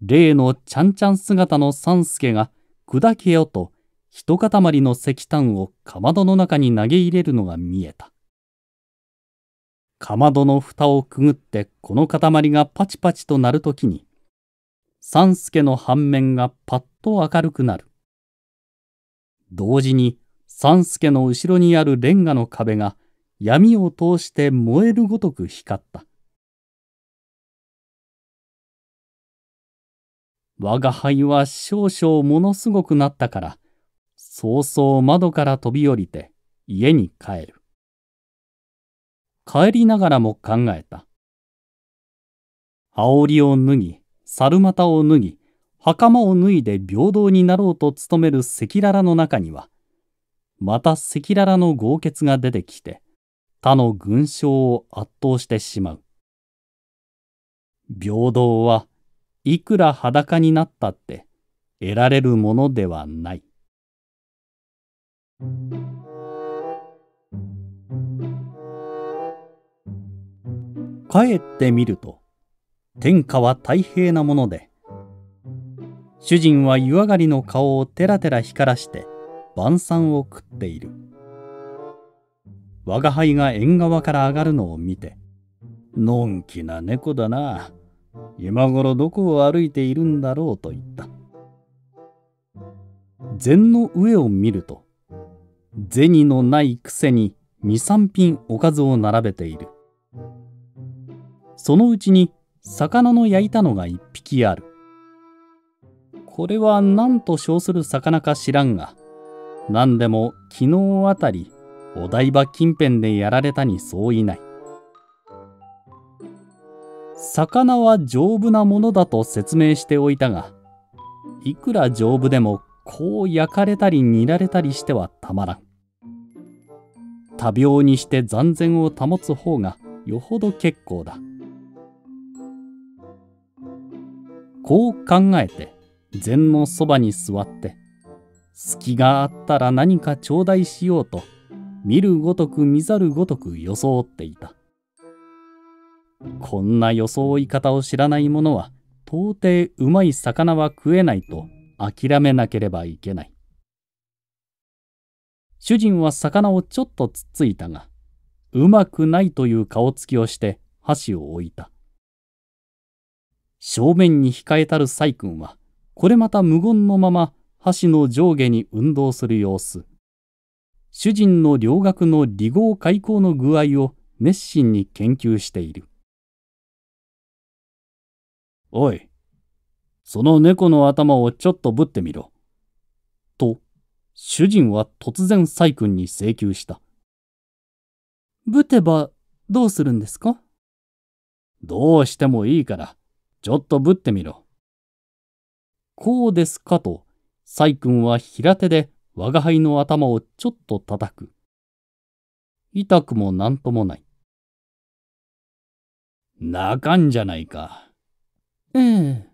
例のちゃんちゃん姿の三助が砕けよと、一塊の石炭をかまどの中に投げ入れるのが見えた。かまどの蓋をくぐってこの塊がパチパチとなるときに、三助の反面がパッと明るくなる。同時に三助の後ろにあるレンガの壁が闇を通して燃えるごとく光った。我が輩は少々ものすごくなったから、早々窓から飛び降りて家に帰る。帰りながらも考えた。羽織を脱ぎ、猿股を脱ぎ、袴を脱いで平等になろうと努める赤裸々の中には、また赤裸々の豪傑が出てきて、他の群衆を圧倒してしまう。平等はいくら裸になったって得られるものではない。帰ってみると、天下は大平なもので、主人は湯上がりの顔をてらてら光らして晩餐を食っている我が輩が縁側から上がるのを見て「のんきな猫だな今頃どこを歩いているんだろう」と言った禅の上を見ると銭のないくせに23品おかずを並べているそのうちに魚の焼いたのが1匹あるこれは何と称する魚か知らんが、何でも昨日あたり、お台場近辺でやられたに相違ない。魚は丈夫なものだと説明しておいたが、いくら丈夫でもこう焼かれたり煮られたりしてはたまらん。多病にして残善を保つ方がよほど結構だ。こう考えて禅のそばに座って隙があったら何か頂戴しようと見るごとく見ざるごとく装っていたこんな装い方を知らない者は到底うまい魚は食えないと諦めなければいけない主人は魚をちょっとつっついたがうまくないという顔つきをして箸を置いた正面に控えたる細君はこれまた無言のまま箸の上下に運動する様子主人の両学の離合開口の具合を熱心に研究しているおいその猫の頭をちょっとぶってみろと主人は突然細君に請求したぶてばどうするんですかどうしてもいいからちょっとぶってみろこうですかと、細君は平手で我が輩の頭をちょっと叩く。痛くも何ともない。泣かんじゃないか。ええ。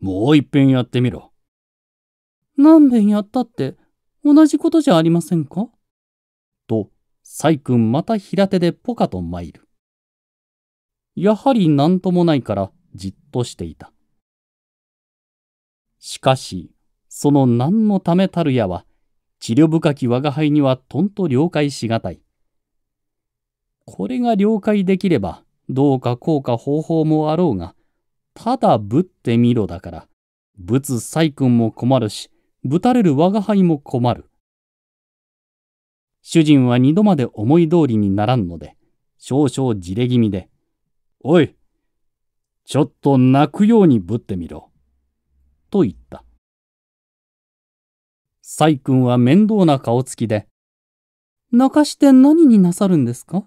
もういっぺんやってみろ。何遍やったって同じことじゃありませんかと、細君また平手でポカと参る。やはり何ともないからじっとしていた。しかし、その何のためたるやは、治療深き我が輩にはとんと了解しがたい。これが了解できれば、どうかこうか方法もあろうが、ただぶってみろだから、ぶつ細君も困るし、ぶたれる我が輩も困る。主人は二度まで思い通りにならんので、少々じれ気味で、おい、ちょっと泣くようにぶってみろ。と言った。細君は面倒な顔つきで、泣かして何になさるんですか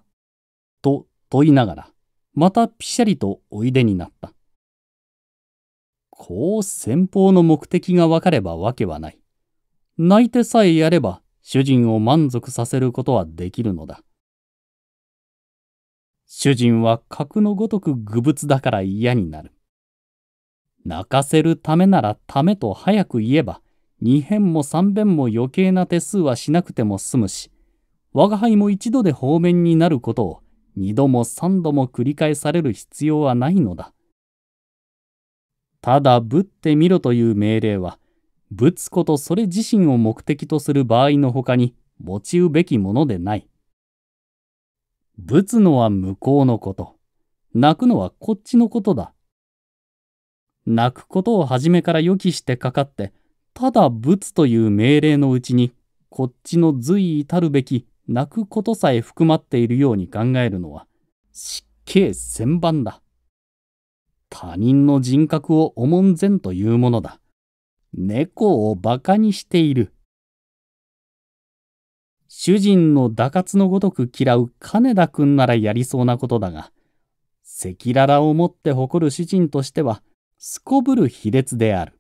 と問いながら、またぴしゃりとおいでになった。こう先方の目的がわかればわけはない。泣いてさえやれば主人を満足させることはできるのだ。主人は格のごとく愚物だから嫌になる。泣かせるためならためと早く言えば、二辺も三遍も余計な手数はしなくても済むし、我が輩も一度で方面になることを二度も三度も繰り返される必要はないのだ。ただぶってみろという命令は、ぶつことそれ自身を目的とする場合のほかに用うべきものでない。ぶつのは向こうのこと、泣くのはこっちのことだ。泣くことを初めから予期してかかって、ただ仏という命令のうちに、こっちの随意たるべき泣くことさえ含まっているように考えるのは、失敬千万だ。他人の人格を重んぜんというものだ。猫を馬鹿にしている。主人の打滑のごとく嫌う金田君ならやりそうなことだが、赤裸々をもって誇る主人としては、すこぶる卑劣である。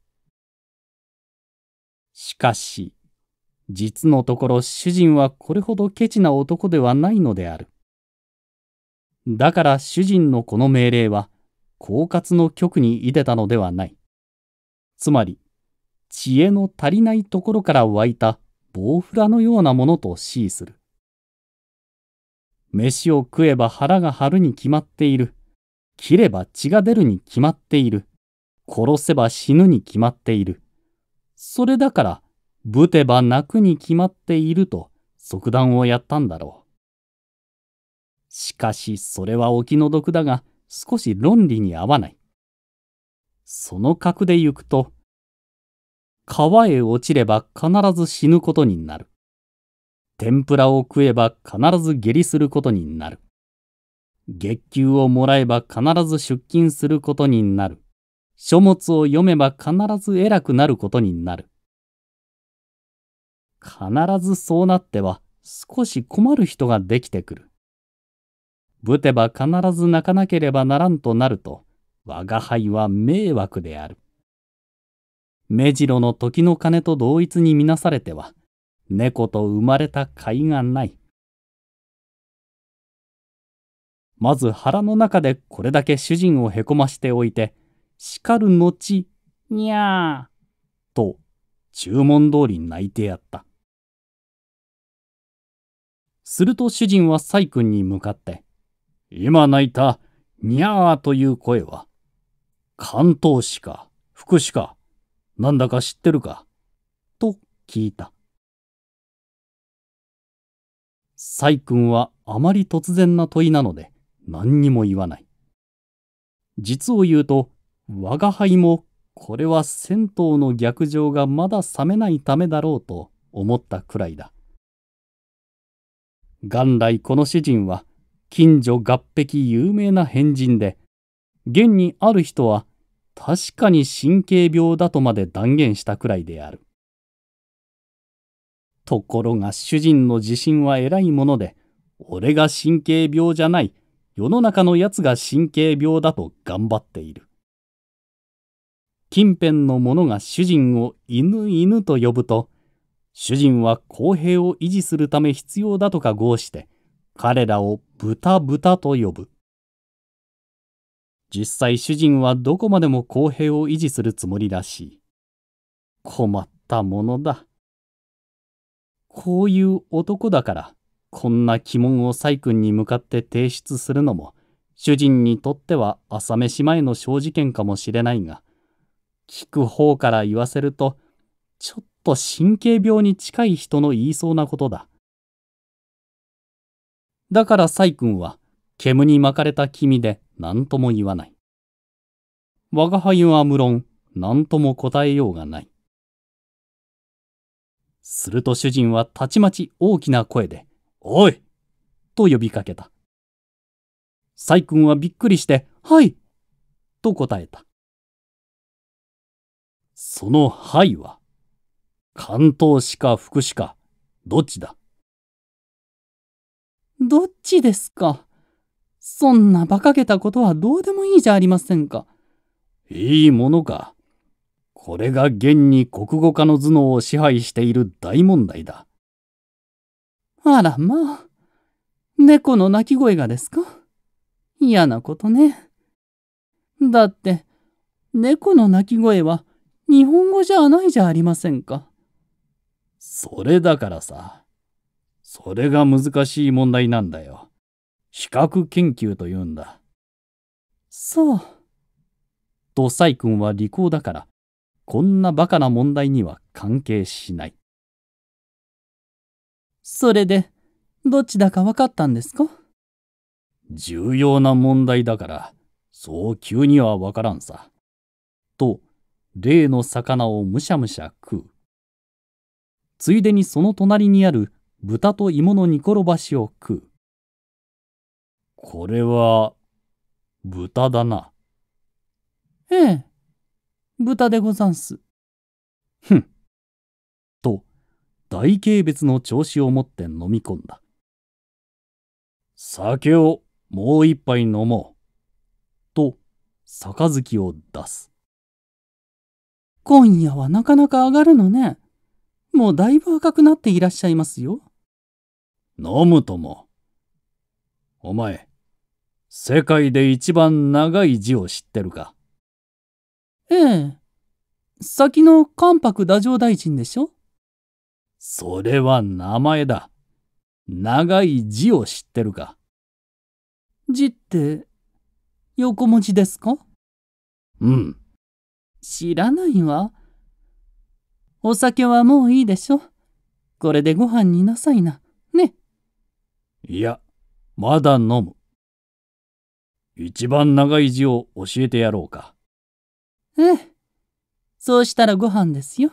しかし、実のところ主人はこれほどケチな男ではないのである。だから主人のこの命令は、狡猾の局に出でたのではない。つまり、知恵の足りないところから湧いた棒フラのようなものと指示する。飯を食えば腹が張るに決まっている。切れば血が出るに決まっている。殺せば死ぬに決まっている。それだから、ぶてば泣くに決まっていると即断をやったんだろう。しかしそれはお気の毒だが少し論理に合わない。その格で行くと、川へ落ちれば必ず死ぬことになる。天ぷらを食えば必ず下痢することになる。月給をもらえば必ず出勤することになる。書物を読めば必ず偉くなることになる。必ずそうなっては少し困る人ができてくる。ぶてば必ず泣かなければならんとなると、我が輩は迷惑である。目白の時の鐘と同一にみなされては、猫と生まれた甲斐がない。まず腹の中でこれだけ主人をへこましておいて、叱る後、にゃー、と注文通り泣いてやった。すると主人は細君に向かって、今泣いた、にゃーという声は、関東市か、福祉か、なんだか知ってるか、と聞いた。細君はあまり突然な問いなので、何にも言わない。実を言うと、我が輩もこれは銭湯の逆上がまだ冷めないためだろうと思ったくらいだ。元来この主人は近所合壁有名な変人で、現にある人は確かに神経病だとまで断言したくらいである。ところが主人の自信は偉いもので、俺が神経病じゃない、世の中のやつが神経病だと頑張っている。近辺の者が主人を犬犬と呼ぶと、主人は公平を維持するため必要だとか合して、彼らを豚豚と呼ぶ。実際主人はどこまでも公平を維持するつもりらしい。困ったものだ。こういう男だから、こんな鬼門を細君に向かって提出するのも、主人にとっては朝飯前の正事件かもしれないが、聞く方から言わせると、ちょっと神経病に近い人の言いそうなことだ。だから細君は、煙に巻かれた君で何とも言わない。我が輩は無論、何とも答えようがない。すると主人はたちまち大きな声で、おいと呼びかけた。細君はびっくりして、はいと答えた。その灰は関東市か福祉かどっちだどっちですかそんな馬鹿げたことはどうでもいいじゃありませんか。いいものか。これが現に国語科の頭脳を支配している大問題だ。あらまあ。猫の鳴き声がですか嫌なことね。だって、猫の鳴き声は日本語じゃないじゃありませんか。それだからさ。それが難しい問題なんだよ。比較研究と言うんだ。そう。と、サイ君は利口だから、こんなバカな問題には関係しない。それで、どっちだか分かったんですか重要な問題だから、そう急にはわからんさ。と、例の魚をむしゃむしゃ食う。ついでにその隣にある豚と芋の煮転ばしを食う。これは、豚だな。ええ、豚でござんす。ふん。と、大軽蔑の調子を持って飲み込んだ。酒をもう一杯飲もう。と、杯を出す。今夜はなかなか上がるのね。もうだいぶ赤くなっていらっしゃいますよ。飲むとも。お前、世界で一番長い字を知ってるか。ええ。先の関白太政大臣でしょそれは名前だ。長い字を知ってるか。字って、横文字ですかうん。知らないわ。お酒はもういいでしょ。これでご飯になさいな。ね。いや、まだ飲む。一番長い字を教えてやろうか。ええ。そうしたらご飯ですよ。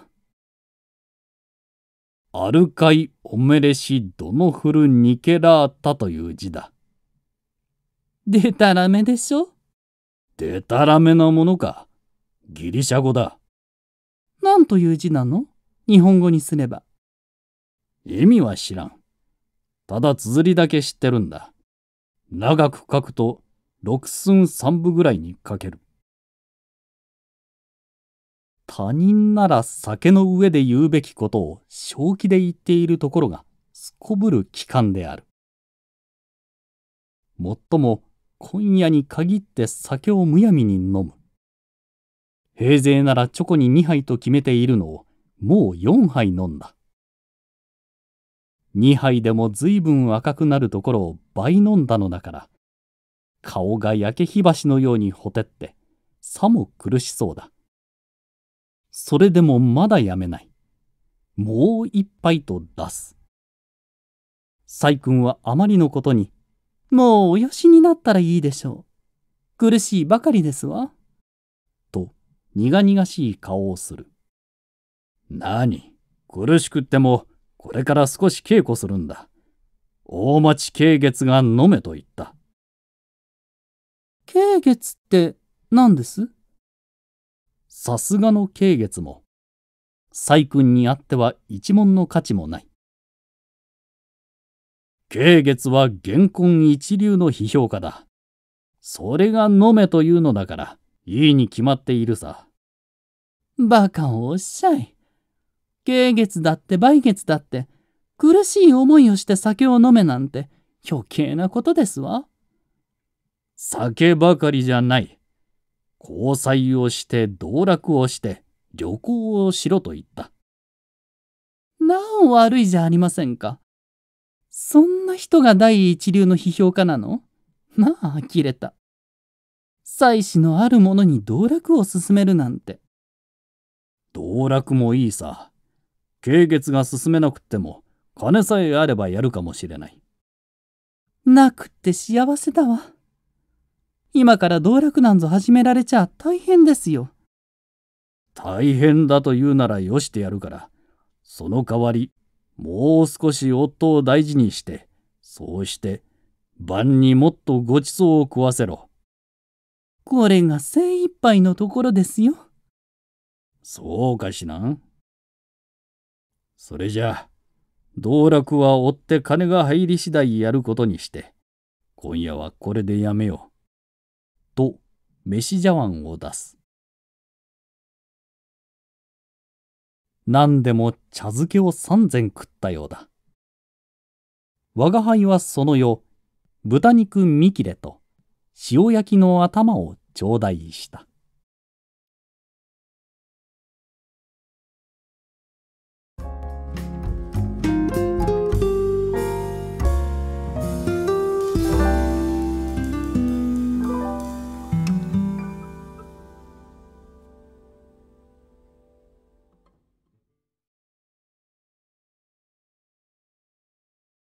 アルカイ・オメレシ・ドノフル・ニケラータという字だ。でたらめでしょでたらめなものか。ギリシャ語だ。何という字なの日本語にすれば。意味は知らん。ただ綴りだけ知ってるんだ。長く書くと六寸三分ぐらいに書ける。他人なら酒の上で言うべきことを正気で言っているところがすこぶる機関である。もっとも今夜に限って酒をむやみに飲む。平勢ならチョコに2杯と決めているのをもう4杯飲んだ。2杯でも随分赤くなるところを倍飲んだのだから、顔が焼け火箸のようにほてって、さも苦しそうだ。それでもまだやめない。もう一杯と出す。細君はあまりのことに、もうおよしになったらいいでしょう。苦しいばかりですわ。苦々しい顔をする。何苦しくっても、これから少し稽古するんだ。大町慶月が飲めと言った。慶月って何ですさすがの慶月も、細君にあっては一文の価値もない。慶月は原婚一流の批評家だ。それが飲めというのだから、いいに決まっているさ。バカをおっしゃい。軽月だって来月だって、苦しい思いをして酒を飲めなんて余計なことですわ。酒ばかりじゃない。交際をして道楽をして旅行をしろと言った。なお悪いじゃありませんか。そんな人が第一流の批評家なのまあ、呆れた。妻子のある者に道楽を勧めるなんて。道楽もいいさ。経月が進めなくっても、金さえあればやるかもしれない。なくって幸せだわ。今から道楽なんぞ始められちゃ大変ですよ。大変だと言うならよしてやるから、その代わり、もう少し夫を大事にして、そうして、晩にもっとごちそうを食わせろ。これが精一杯のところですよ。そうかしな。それじゃ道楽は追って金が入り次第やることにして、今夜はこれでやめよう。と、飯茶碗を出す。何でも茶漬けを三膳食ったようだ。我が輩はその夜、豚肉見切れと塩焼きの頭を頂戴した。